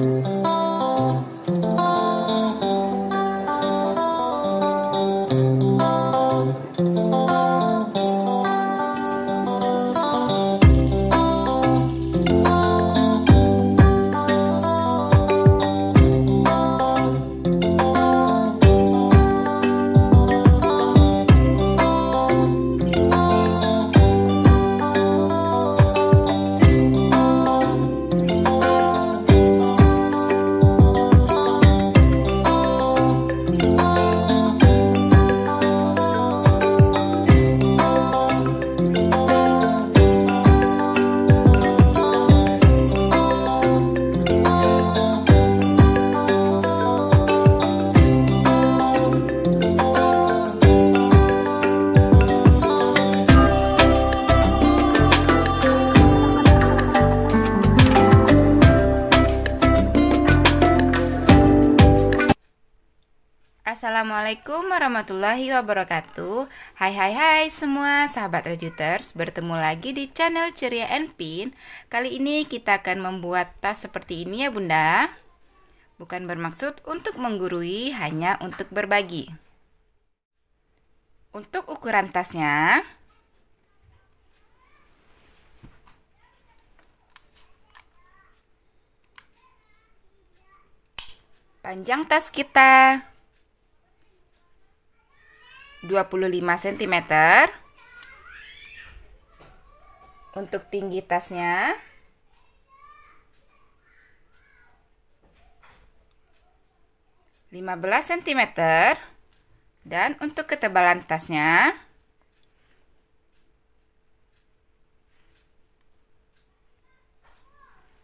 Thank you. Assalamualaikum warahmatullahi wabarakatuh Hai hai hai semua sahabat Rejuters Bertemu lagi di channel Ceria and Pin Kali ini kita akan membuat tas seperti ini ya bunda Bukan bermaksud untuk menggurui Hanya untuk berbagi Untuk ukuran tasnya Panjang tas kita 25 cm untuk tinggi tasnya lima belas sentimeter dan untuk ketebalan tasnya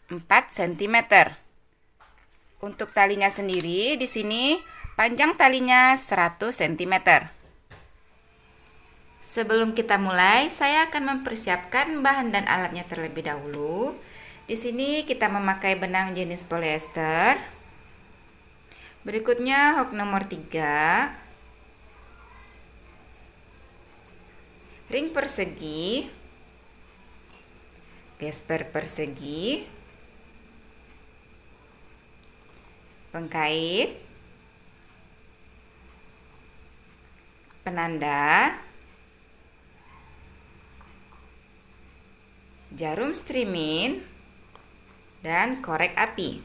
empat sentimeter untuk talinya sendiri di sini panjang talinya seratus cm Sebelum kita mulai, saya akan mempersiapkan bahan dan alatnya terlebih dahulu. Di sini kita memakai benang jenis polyester. Berikutnya hook nomor 3. Ring persegi. Gesper persegi. Pengkait. Penanda. Penanda jarum strimin, dan korek api.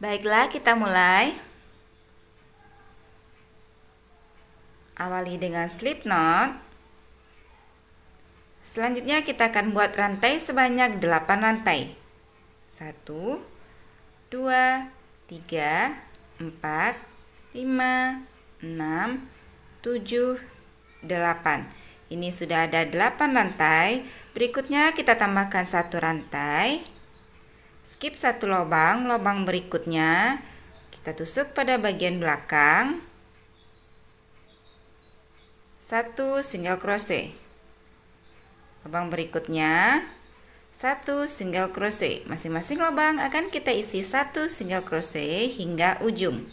Baiklah, kita mulai. Awali dengan slip knot. Selanjutnya kita akan buat rantai sebanyak 8 rantai. 1 2 3 4 5 6 7 8. Ini sudah ada 8 rantai. Berikutnya kita tambahkan satu rantai. Skip satu lubang, lubang berikutnya kita tusuk pada bagian belakang. Satu single crochet. Lubang berikutnya satu single crochet. Masing-masing lubang akan kita isi satu single crochet hingga ujung.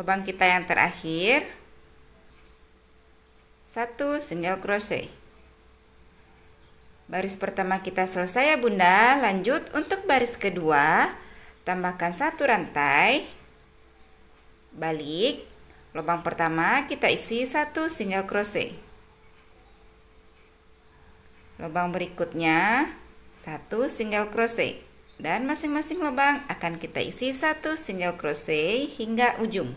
lubang kita yang terakhir satu single crochet baris pertama kita selesai ya bunda lanjut untuk baris kedua tambahkan satu rantai balik lubang pertama kita isi satu single crochet lubang berikutnya satu single crochet dan masing-masing lubang akan kita isi satu single crochet hingga ujung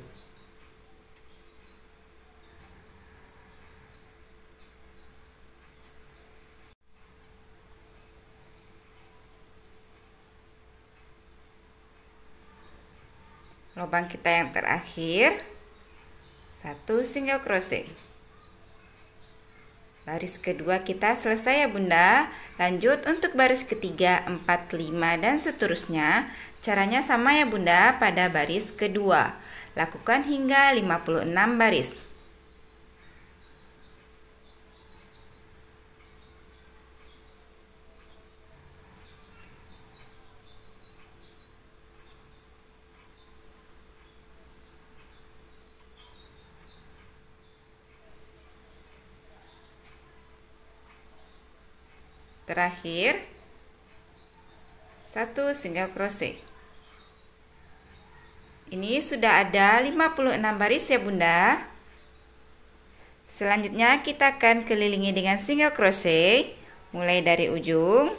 lubang kita yang terakhir satu single crochet baris kedua kita selesai ya bunda lanjut untuk baris ketiga empat lima dan seterusnya caranya sama ya bunda pada baris kedua lakukan hingga 56 baris terakhir satu single crochet ini sudah ada 56 baris ya bunda selanjutnya kita akan kelilingi dengan single crochet mulai dari ujung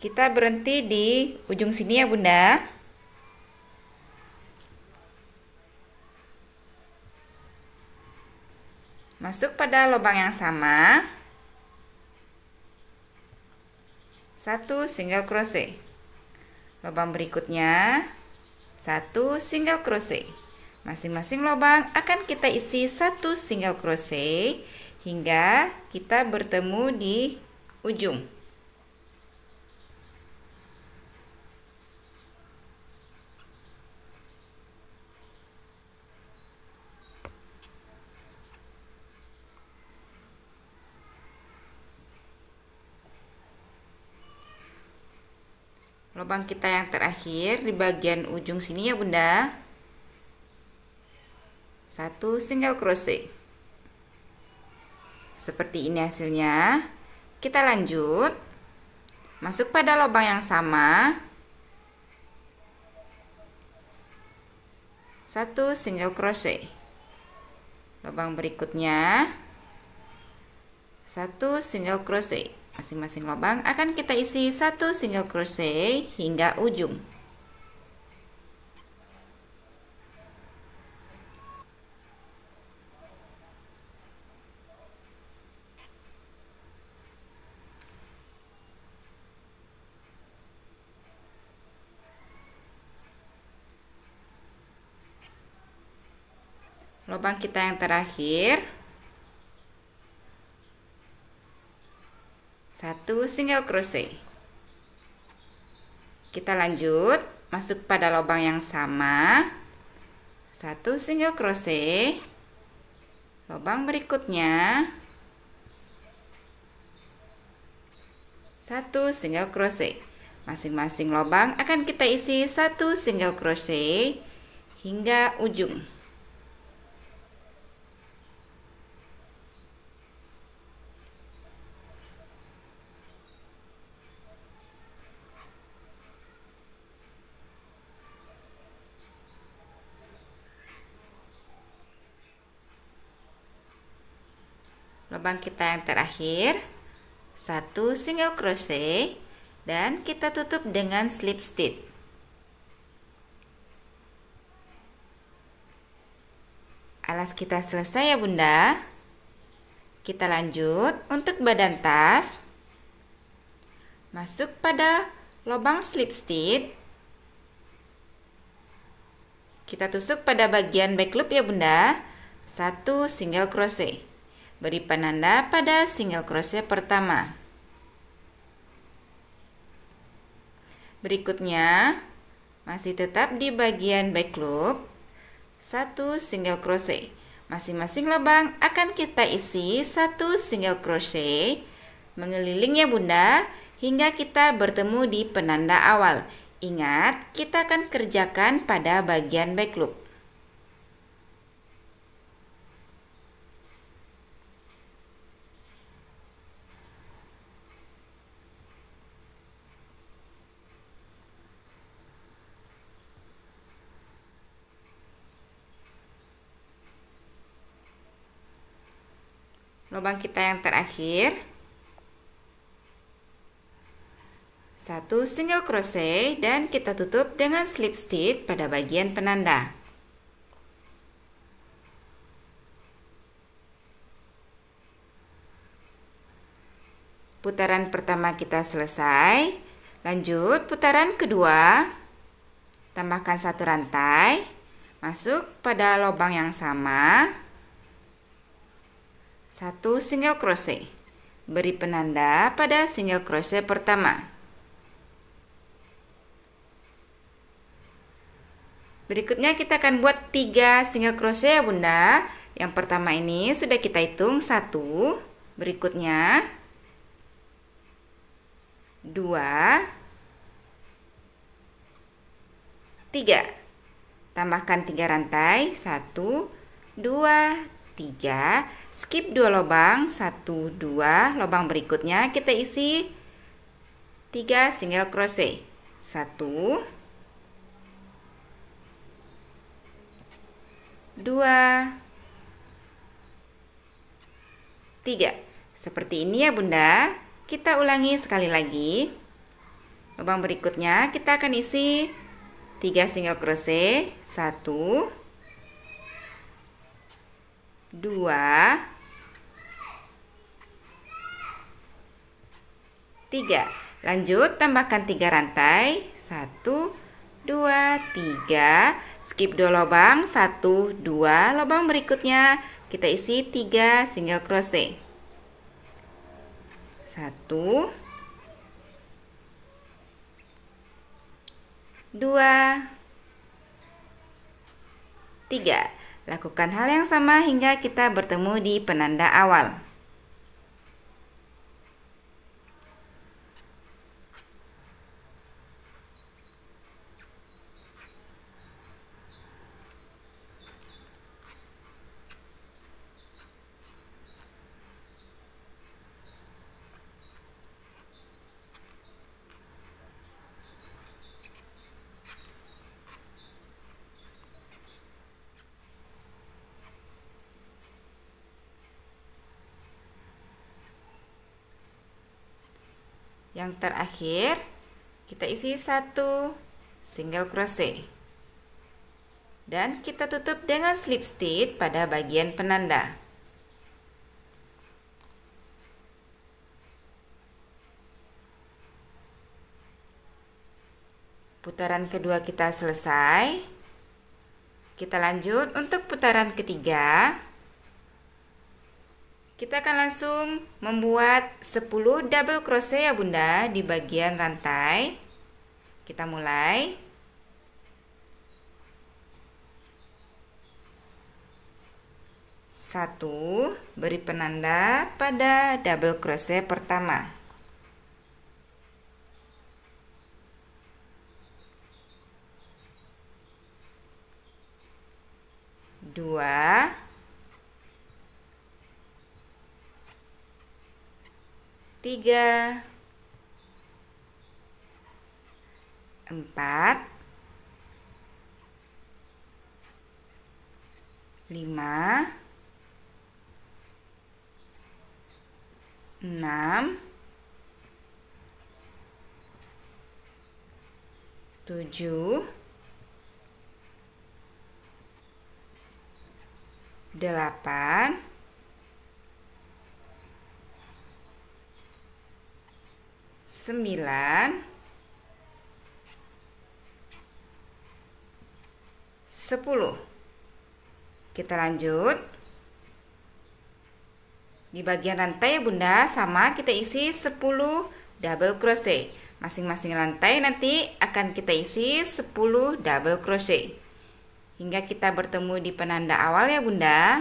kita berhenti di ujung sini ya bunda Masuk pada lubang yang sama. Satu single crochet. Lubang berikutnya satu single crochet. Masing-masing lubang akan kita isi satu single crochet hingga kita bertemu di ujung. lubang kita yang terakhir di bagian ujung sini ya bunda satu single crochet seperti ini hasilnya kita lanjut masuk pada lubang yang sama satu single crochet lubang berikutnya satu single crochet masing-masing lubang akan kita isi satu single crochet hingga ujung lubang kita yang terakhir satu single crochet kita lanjut masuk pada lubang yang sama satu single crochet lubang berikutnya satu single crochet masing-masing lubang akan kita isi satu single crochet hingga ujung lubang kita yang terakhir satu single crochet dan kita tutup dengan slip stitch alas kita selesai ya bunda kita lanjut untuk badan tas masuk pada lubang slip stitch kita tusuk pada bagian back loop ya bunda satu single crochet Beri penanda pada single crochet pertama. Berikutnya, masih tetap di bagian back loop, satu single crochet. Masing-masing lubang akan kita isi satu single crochet mengelilingi bunda hingga kita bertemu di penanda awal. Ingat, kita akan kerjakan pada bagian back loop. lubang kita yang terakhir satu single crochet dan kita tutup dengan slip stitch pada bagian penanda putaran pertama kita selesai lanjut putaran kedua tambahkan satu rantai masuk pada lubang yang sama 1 single crochet. Beri penanda pada single crochet pertama. Berikutnya kita akan buat tiga single crochet ya bunda Yang pertama ini sudah kita hitung satu, Berikutnya dua, tiga. Tambahkan tiga rantai 1 2 3 skip 2 lubang 1 2 lubang berikutnya kita isi 3 single crochet 1 2 3 seperti ini ya bunda kita ulangi sekali lagi lubang berikutnya kita akan isi 3 single crochet 1 dua, tiga. Lanjut, tambahkan tiga rantai. Satu, dua, tiga. Skip dua lubang. Satu, dua. Lubang berikutnya kita isi tiga single crochet. Satu, dua, tiga. Lakukan hal yang sama hingga kita bertemu di penanda awal. yang terakhir kita isi satu single crochet dan kita tutup dengan slip stitch pada bagian penanda putaran kedua kita selesai kita lanjut untuk putaran ketiga kita akan langsung membuat 10 double crochet ya bunda di bagian rantai. Kita mulai. Satu, beri penanda pada double crochet pertama. Dua, tiga, empat, lima, enam, tujuh, delapan. sembilan sepuluh kita lanjut di bagian rantai bunda sama kita isi 10 double crochet masing-masing rantai nanti akan kita isi 10 double crochet hingga kita bertemu di penanda awal ya bunda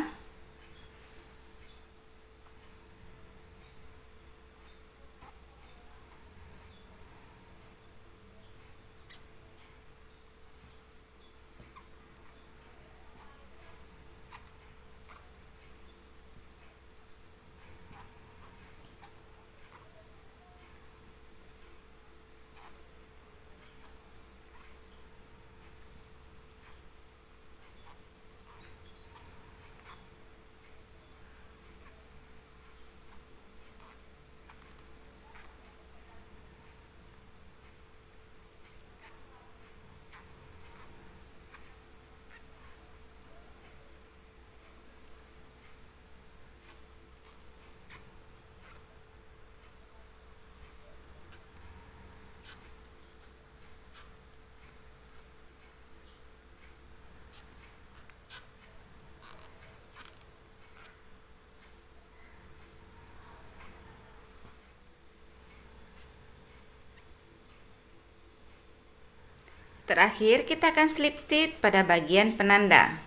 Terakhir, kita akan slip stitch pada bagian penanda.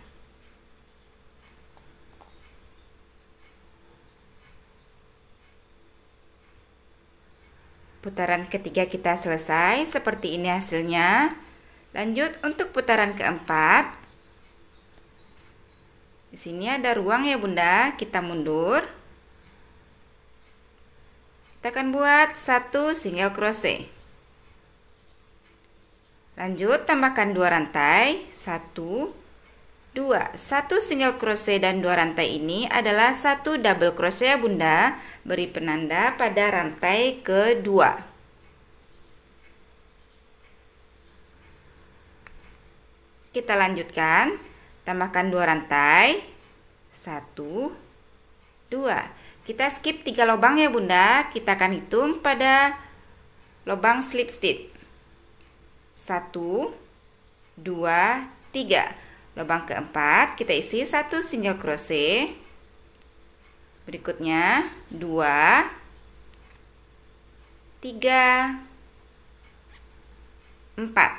Putaran ketiga kita selesai, seperti ini hasilnya. Lanjut untuk putaran keempat. Di sini ada ruang ya bunda, kita mundur. Kita akan buat satu single crochet. Lanjut, tambahkan 2 rantai. 1, 2. 1 single crochet dan 2 rantai ini adalah 1 double crochet ya bunda. Beri penanda pada rantai kedua. Kita lanjutkan. Tambahkan 2 rantai. 1, 2. Kita skip 3 lubang ya bunda. Kita akan hitung pada lubang slip stitch satu dua tiga lubang keempat kita isi satu single crochet berikutnya dua tiga empat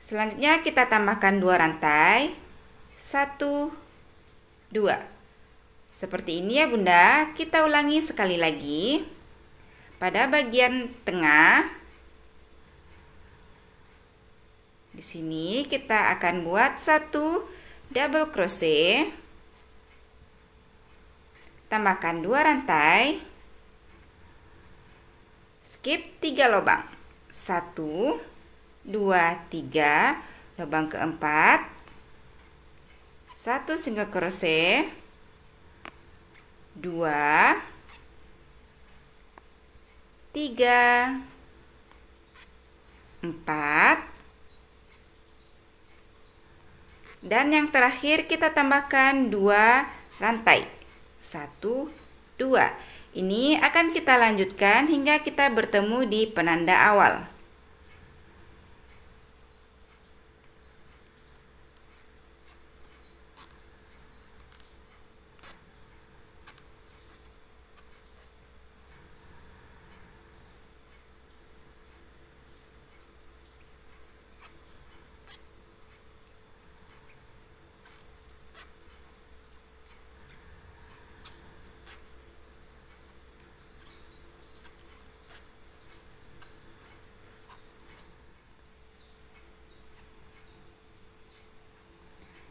selanjutnya kita tambahkan dua rantai satu dua seperti ini ya bunda kita ulangi sekali lagi pada bagian tengah Di sini kita akan buat satu double crochet. Tambahkan dua rantai. Skip tiga lubang. Satu, dua, tiga. Lubang keempat. Satu single crochet. Dua. Tiga. Empat. Dan yang terakhir kita tambahkan dua rantai. Satu, dua. Ini akan kita lanjutkan hingga kita bertemu di penanda awal.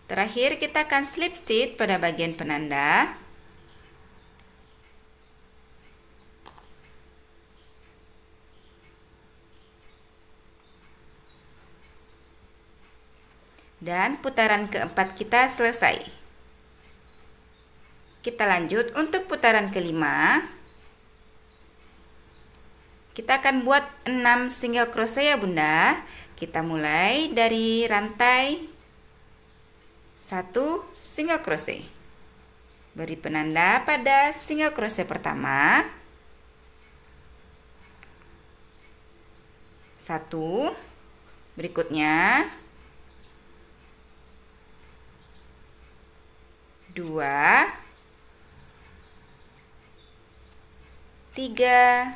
Terakhir kita akan slip stitch pada bagian penanda. Dan putaran keempat kita selesai. Kita lanjut untuk putaran kelima. Kita akan buat 6 single crochet ya bunda. Kita mulai dari rantai satu single crochet. Beri penanda pada single crochet pertama. satu, berikutnya dua, tiga,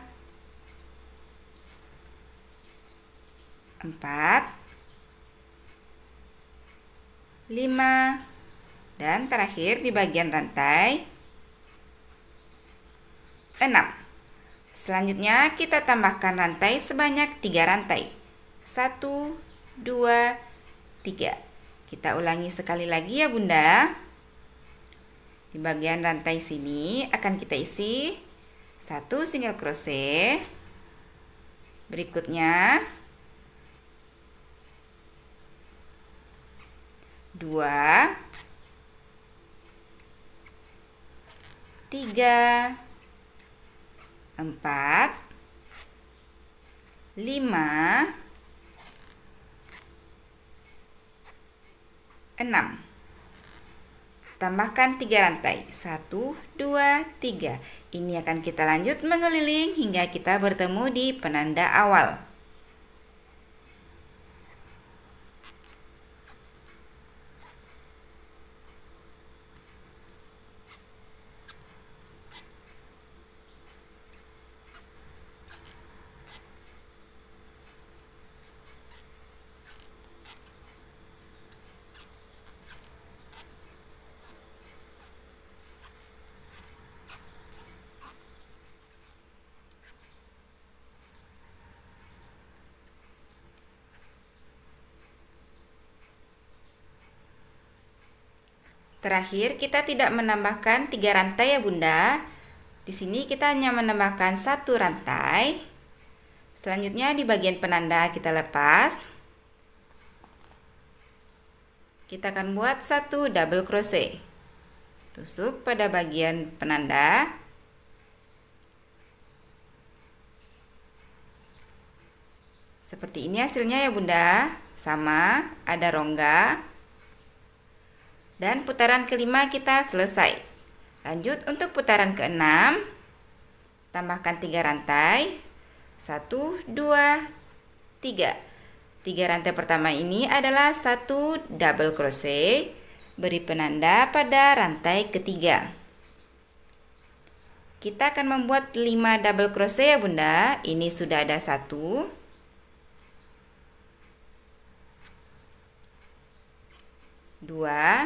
empat. 5 dan terakhir di bagian rantai 6 selanjutnya kita tambahkan rantai sebanyak 3 rantai 1, 2, 3 kita ulangi sekali lagi ya bunda di bagian rantai sini akan kita isi 1 single crochet berikutnya dua, tiga, empat, lima, enam. Tambahkan tiga rantai, satu, dua, tiga. Ini akan kita lanjut mengeliling hingga kita bertemu di penanda awal. Terakhir, kita tidak menambahkan tiga rantai ya bunda. Di sini kita hanya menambahkan satu rantai. Selanjutnya di bagian penanda kita lepas. Kita akan buat satu double crochet. Tusuk pada bagian penanda. Seperti ini hasilnya ya bunda. Sama, ada rongga. Dan putaran kelima kita selesai. Lanjut untuk putaran keenam, tambahkan tiga rantai. Satu, dua, tiga. Tiga rantai pertama ini adalah satu double crochet, beri penanda pada rantai ketiga. Kita akan membuat lima double crochet ya bunda Ini sudah ada satu Dua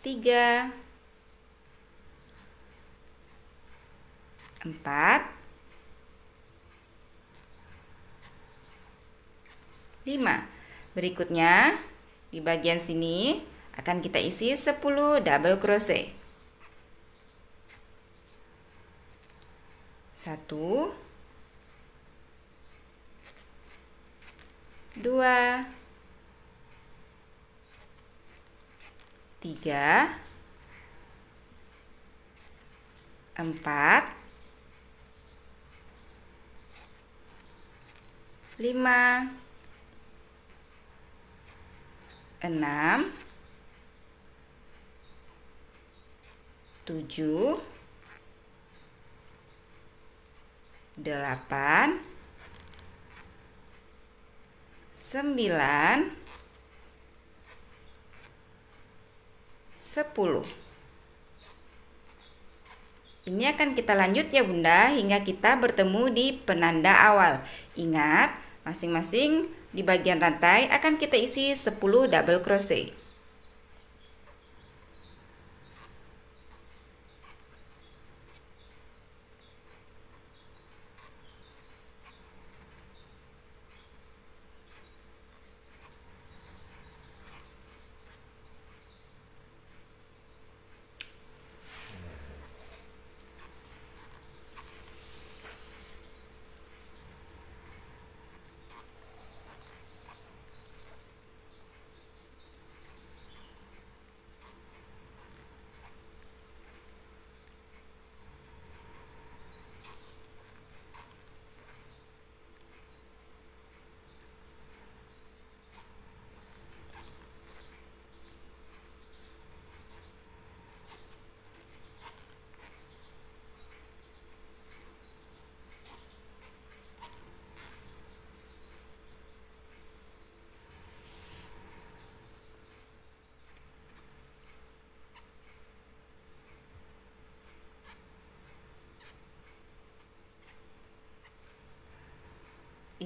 tiga, empat, lima. Berikutnya, di bagian sini akan kita isi 10 double crochet. Satu, dua, tiga, empat, lima, enam, tujuh, delapan, sembilan 10. Ini akan kita lanjut ya Bunda hingga kita bertemu di penanda awal. Ingat, masing-masing di bagian rantai akan kita isi 10 double crochet.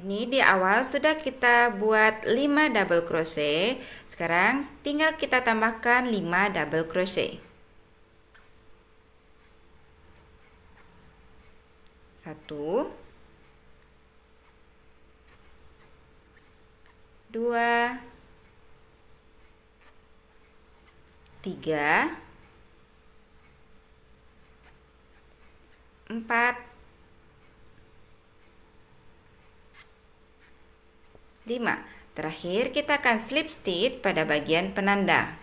ini di awal sudah kita buat 5 double crochet sekarang tinggal kita tambahkan 5 double crochet 1 2 3 4 5. Terakhir kita akan slip stitch pada bagian penanda.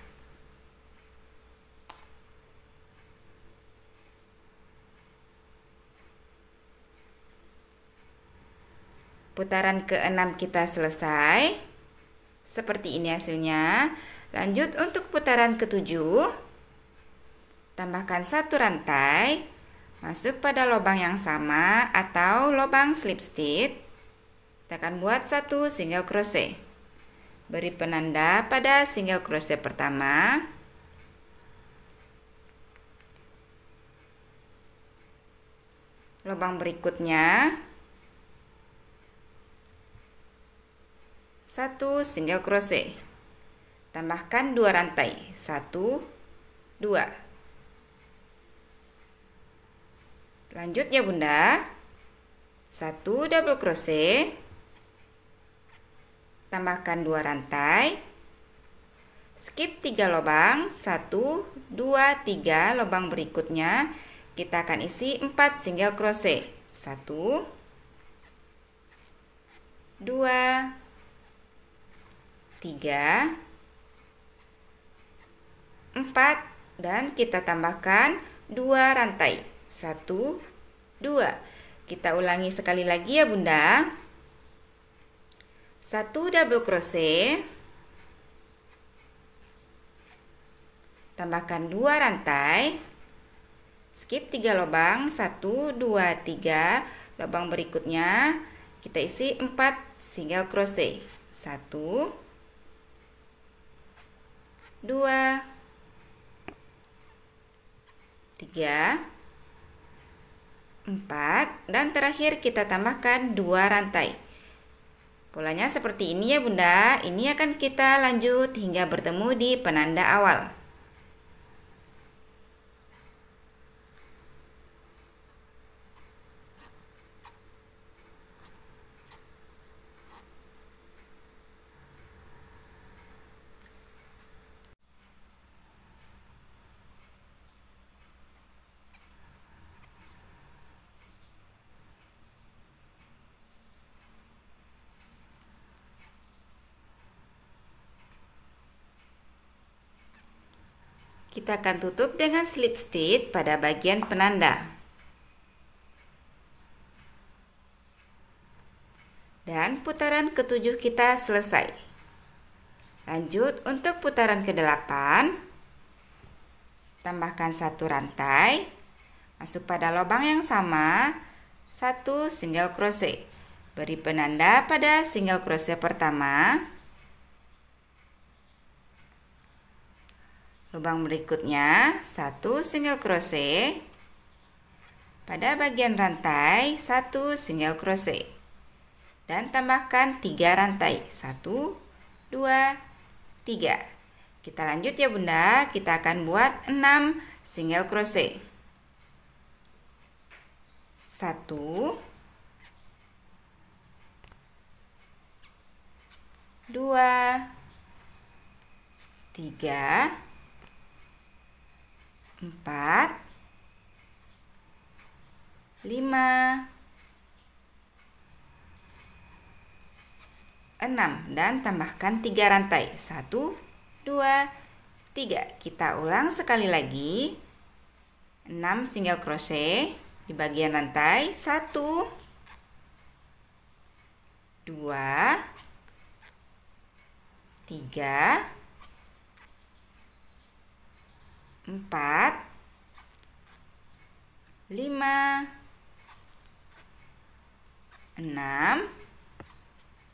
Putaran keenam kita selesai. Seperti ini hasilnya. Lanjut untuk putaran ketujuh, Tambahkan satu rantai. Masuk pada lubang yang sama atau lubang slip stitch. Kita akan buat satu single crochet. Beri penanda pada single crochet pertama. Lubang berikutnya. Satu single crochet. Tambahkan dua rantai. Satu, dua. Lanjut ya bunda. Satu double crochet tambahkan 2 rantai skip 3 lubang 1 2 3 lubang berikutnya kita akan isi 4 single crochet 1 2 3 4 dan kita tambahkan 2 rantai 1 2 kita ulangi sekali lagi ya bunda satu double crochet tambahkan dua rantai skip tiga lubang satu dua tiga lubang berikutnya kita isi empat single crochet satu dua tiga empat dan terakhir kita tambahkan dua rantai Polanya seperti ini ya Bunda. Ini akan kita lanjut hingga bertemu di penanda awal. Kita akan tutup dengan slip stitch pada bagian penanda. Dan putaran ketujuh kita selesai. Lanjut untuk putaran ke delapan Tambahkan satu rantai. Masuk pada lubang yang sama. Satu single crochet. Beri penanda pada single crochet pertama. lubang berikutnya satu single crochet pada bagian rantai satu single crochet dan tambahkan tiga rantai satu dua tiga kita lanjut ya bunda kita akan buat enam single crochet satu dua tiga empat, lima, enam dan tambahkan tiga rantai satu, dua, tiga. kita ulang sekali lagi 6 single crochet di bagian rantai 1 2 3 empat lima enam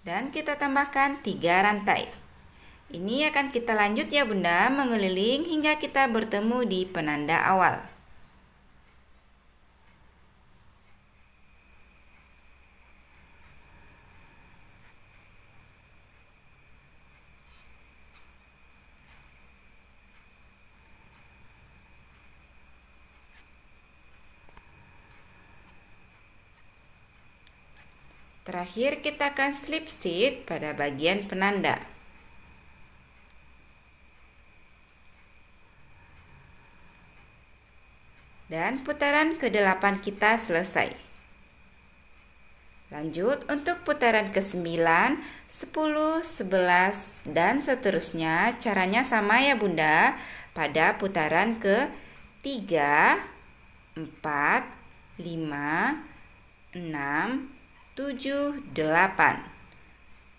dan kita tambahkan tiga rantai ini akan kita lanjut ya bunda mengeliling hingga kita bertemu di penanda awal terakhir kita akan slip stitch pada bagian penanda. Dan putaran ke-8 kita selesai. Lanjut untuk putaran ke-9, 10, 11, dan seterusnya. Caranya sama ya bunda. Pada putaran ke-3, 4, 5, 6, 7, 8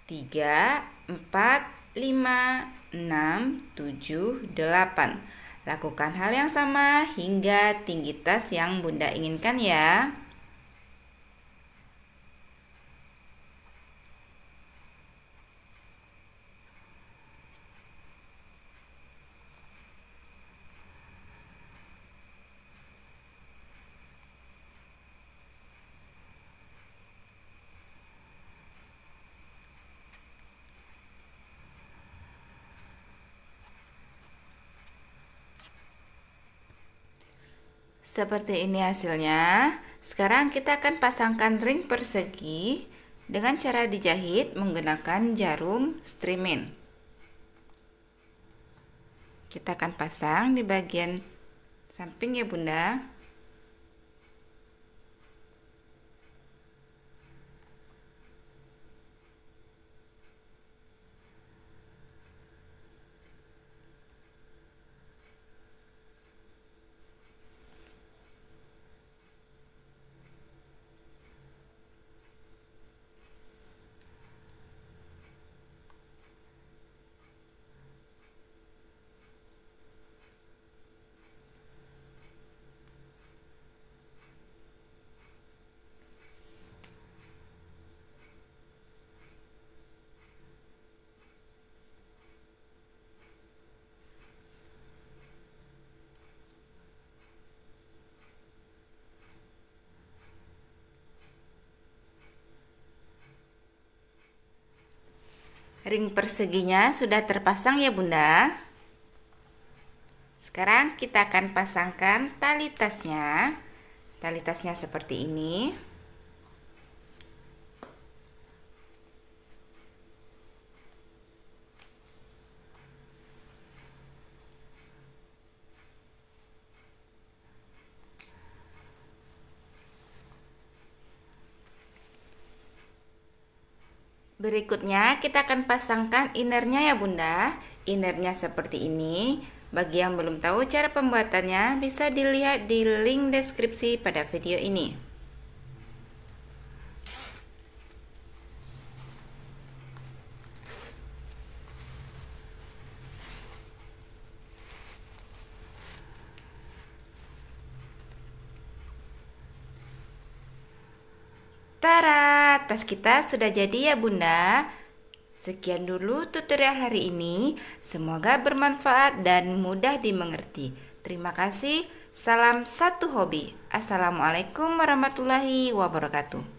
3, 4, 5, 6, 7, 8 Lakukan hal yang sama hingga tinggi tas yang Bunda inginkan ya. Seperti ini hasilnya. Sekarang kita akan pasangkan ring persegi dengan cara dijahit menggunakan jarum streaming. Kita akan pasang di bagian samping ya bunda. Ring perseginya sudah terpasang ya bunda Sekarang kita akan pasangkan tali tasnya Tali tasnya seperti ini Berikutnya kita akan pasangkan innernya ya bunda Innernya seperti ini Bagi yang belum tahu cara pembuatannya bisa dilihat di link deskripsi pada video ini kita sudah jadi ya bunda. Sekian dulu tutorial hari ini. Semoga bermanfaat dan mudah dimengerti. Terima kasih. Salam satu hobi. Assalamualaikum warahmatullahi wabarakatuh.